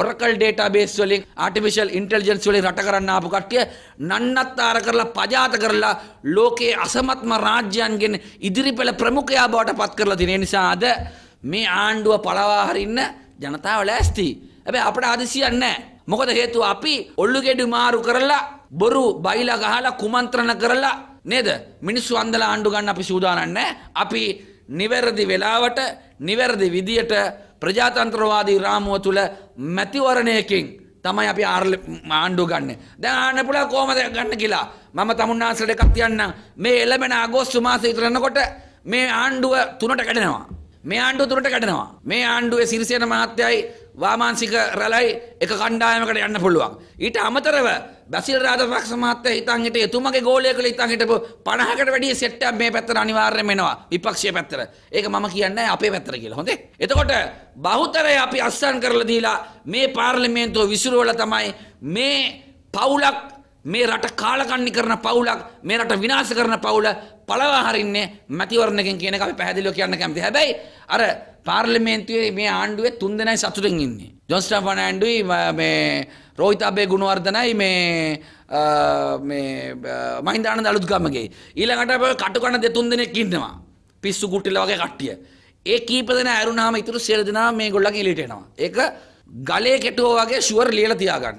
Oracle database වලින් artificial intelligence වලින් රට කරන්න ආපු කට්ටිය නන්නත්තර කරලා පජාත කරලා ලෝකයේ අසමත්ම රාජ්‍යයන්ගෙන් ඉදිරිපෙළ ප්‍රමුඛයා බවට පත් කරලා තියෙන නිසා අද මේ ආණ්ඩුව පළවා හරින්න ජනතාව ලෑස්ති. හැබැයි අපට ආදිසියක් නැහැ. මොකද හේතුව අපි ඔල්ලු ගෙඩි මාරු කරලා බොරු බයිලා ගහලා කුමන්ත්‍රණ කරලා නේද? මිනිස්සු අන්දලා ආණ්ඩු ගන්න අපි සූදානම් නැහැ. අපි නිවැරදි වෙලාවට නිවැරදි විදියට ප්‍රජාතන්ත්‍රවාදී රාමුව තුළ මැතිවරණයකින් තමයි අපි ආර්ල ආණ්ඩු ගන්න දැන් ආන්න පුළා කෝමද ගන්න කියලා මම තමුන්නාසට එකක් තියන්න මේ එළබෙන අගෝස්තු මාස ඉතරන්නකොට මේ ආණ්ඩුව තුනට කැඩෙනවා මේ ආණ්ඩුව දුරට කඩනවා. මේ ආණ්ඩුවේ සිරිසේන මහත්තයයි වාමාංශික රැළයි එක කණ්ඩායමකට යන්න පුළුවන්. ඊට අමතරව බැසිල් රාජපක්ෂ මහත්තයා හිතන් හිටියේ එතුමගේ ගෝලය කියලා හිතන් හිටපු 50කට වැඩිය සෙට් එකක් මේ පැත්තට අනිවාර්යයෙන්ම එනවා විපක්ෂයේ පැත්තට. ඒක මම කියන්නේ අපේ පැත්තට කියලා. හොඳේ. එතකොට බහුතරය අපි අස්සන් කරලා දීලා මේ පාර්ලිමේන්තුව විසිරුවලා තමයි මේ පවුලක් මේ රට කාලකන්ණි කරන පවුලක් මේ රට විනාශ කරන පවුල පළවා හරින්නේ මැතිවරණකින් කියන එක අපි පැහැදිලිව කියන්න කැමතියි. හැබැයි අර පාර්ලිමේන්තුවේ මේ ආණ්ඩුවේ තුන්දෙනයි සතුටින් ඉන්නේ. ජොන්ස්ටන් ෆර්නෑන්ඩුයි මේ රෝහිත අබේ ගුණවර්ධනයි මේ මේ මහින්දානන්ද අලුත්ගමගේ. ඊළඟට අපි කටුකන දෙතුන් දෙනෙක් ඉන්නවා. පිස්සු කුට්ටිල වගේ කට්ටිය. ඒ කීප දෙනා ඇරුණාම ඉතුරු සියලු දෙනා මේගොල්ලන්ගේ එළියට එනවා. ඒක ගලේ කෙටුවා වගේ ෂුවර් ලියලා තියාගන්න.